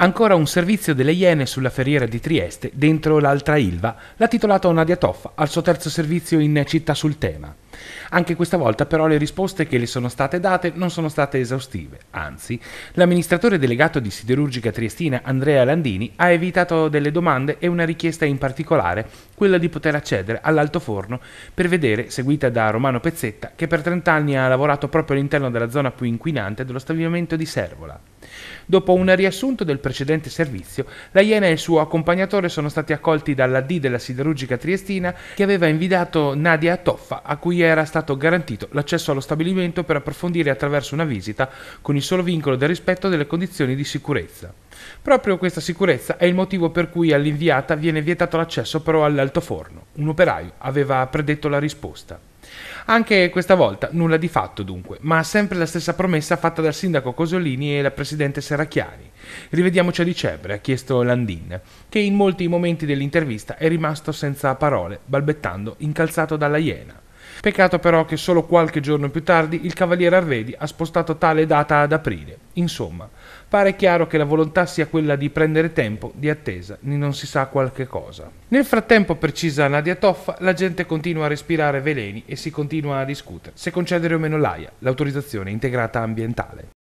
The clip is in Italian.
Ancora un servizio delle Iene sulla Ferriera di Trieste dentro l'altra Ilva, l'ha titolata Nadia Toffa al suo terzo servizio in Città sul tema. Anche questa volta però le risposte che le sono state date non sono state esaustive, anzi l'amministratore delegato di Siderurgica Triestina Andrea Landini ha evitato delle domande e una richiesta in particolare, quella di poter accedere all'alto forno per vedere, seguita da Romano Pezzetta, che per 30 anni ha lavorato proprio all'interno della zona più inquinante dello stabilimento di Servola. Dopo un riassunto del precedente servizio, la Iena e il suo accompagnatore sono stati accolti dalla D della Siderurgica Triestina che aveva invitato Nadia Toffa, a cui gli era stato garantito l'accesso allo stabilimento per approfondire attraverso una visita con il solo vincolo del rispetto delle condizioni di sicurezza. Proprio questa sicurezza è il motivo per cui all'inviata viene vietato l'accesso però all'altoforno. Un operaio aveva predetto la risposta. Anche questa volta nulla di fatto dunque, ma sempre la stessa promessa fatta dal sindaco Cosolini e la presidente Serracchiani. Rivediamoci a dicembre, ha chiesto Landin, che in molti momenti dell'intervista è rimasto senza parole, balbettando, incalzato dalla iena. Peccato però che solo qualche giorno più tardi il cavaliere Arvedi ha spostato tale data ad aprile. Insomma, pare chiaro che la volontà sia quella di prendere tempo, di attesa, di non si sa qualche cosa. Nel frattempo, precisa Nadia Toffa, la gente continua a respirare veleni e si continua a discutere se concedere o meno l'AIA, l'autorizzazione integrata ambientale.